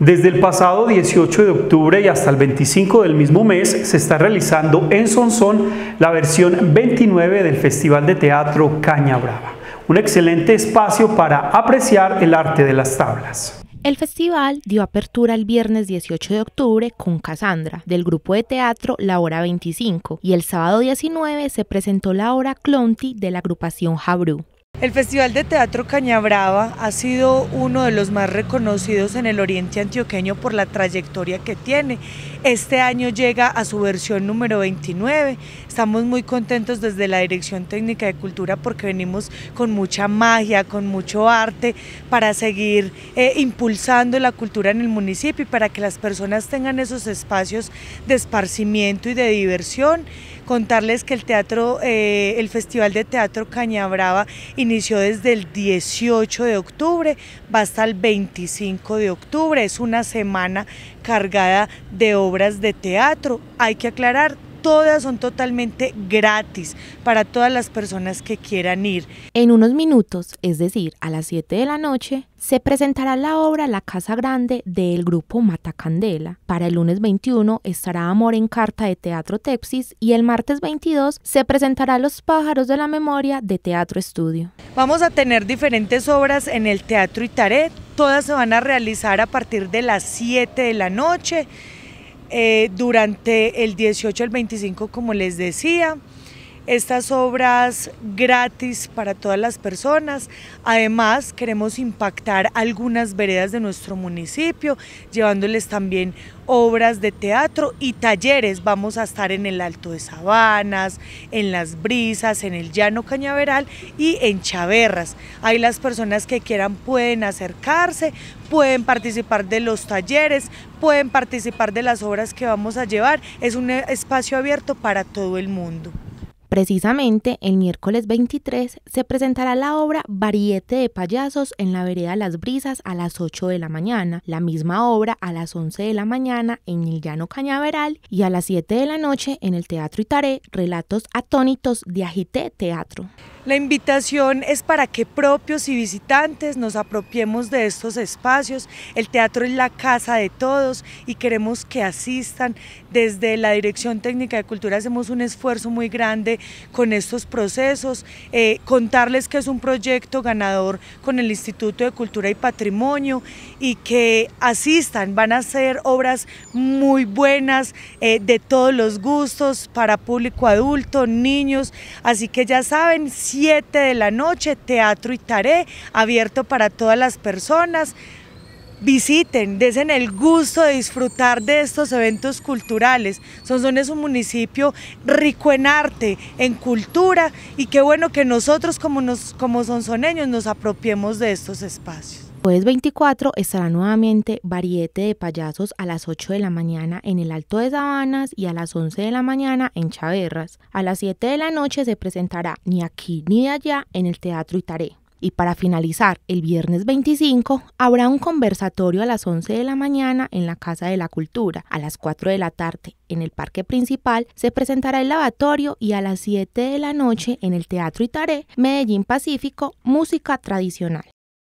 Desde el pasado 18 de octubre y hasta el 25 del mismo mes se está realizando en Sonsón la versión 29 del Festival de Teatro Caña Brava, un excelente espacio para apreciar el arte de las tablas. El festival dio apertura el viernes 18 de octubre con Casandra, del grupo de teatro La Hora 25, y el sábado 19 se presentó la Hora Clonti de la agrupación Jabru. El Festival de Teatro Cañabrava ha sido uno de los más reconocidos en el oriente antioqueño por la trayectoria que tiene. Este año llega a su versión número 29. Estamos muy contentos desde la Dirección Técnica de Cultura porque venimos con mucha magia, con mucho arte para seguir eh, impulsando la cultura en el municipio y para que las personas tengan esos espacios de esparcimiento y de diversión. Contarles que el teatro, eh, el Festival de Teatro Caña Brava inició desde el 18 de octubre, va hasta el 25 de octubre, es una semana cargada de obras de teatro. Hay que aclarar todas son totalmente gratis para todas las personas que quieran ir. En unos minutos, es decir, a las 7 de la noche, se presentará la obra La Casa Grande del grupo Matacandela. Para el lunes 21 estará Amor en Carta de Teatro Tepsis y el martes 22 se presentará Los Pájaros de la Memoria de Teatro Estudio. Vamos a tener diferentes obras en el Teatro Itaré, todas se van a realizar a partir de las 7 de la noche eh, durante el 18 al 25, como les decía estas obras gratis para todas las personas. Además, queremos impactar algunas veredas de nuestro municipio, llevándoles también obras de teatro y talleres. Vamos a estar en el Alto de Sabanas, en Las Brisas, en el Llano Cañaveral y en Chaverras. Ahí las personas que quieran pueden acercarse, pueden participar de los talleres, pueden participar de las obras que vamos a llevar. Es un espacio abierto para todo el mundo. Precisamente el miércoles 23 se presentará la obra Variete de Payasos en la vereda Las Brisas a las 8 de la mañana, la misma obra a las 11 de la mañana en el Llano Cañaveral y a las 7 de la noche en el Teatro Itaré, Relatos Atónitos de Agité Teatro. La invitación es para que propios y visitantes nos apropiemos de estos espacios. El teatro es la casa de todos y queremos que asistan. Desde la Dirección Técnica de Cultura hacemos un esfuerzo muy grande con estos procesos, eh, contarles que es un proyecto ganador con el Instituto de Cultura y Patrimonio y que asistan, van a ser obras muy buenas, eh, de todos los gustos, para público adulto, niños, así que ya saben, 7 de la noche, Teatro Itaré, abierto para todas las personas visiten, desen el gusto de disfrutar de estos eventos culturales. Sonsón es un municipio rico en arte, en cultura y qué bueno que nosotros como, nos, como sonsoneños nos apropiemos de estos espacios. Jueves 24 estará nuevamente Variete de Payasos a las 8 de la mañana en el Alto de Sabanas y a las 11 de la mañana en Chaverras. A las 7 de la noche se presentará Ni aquí ni allá en el Teatro Itaré. Y para finalizar, el viernes 25 habrá un conversatorio a las 11 de la mañana en la Casa de la Cultura. A las 4 de la tarde, en el Parque Principal, se presentará el lavatorio y a las 7 de la noche, en el Teatro Itaré, Medellín Pacífico, música tradicional.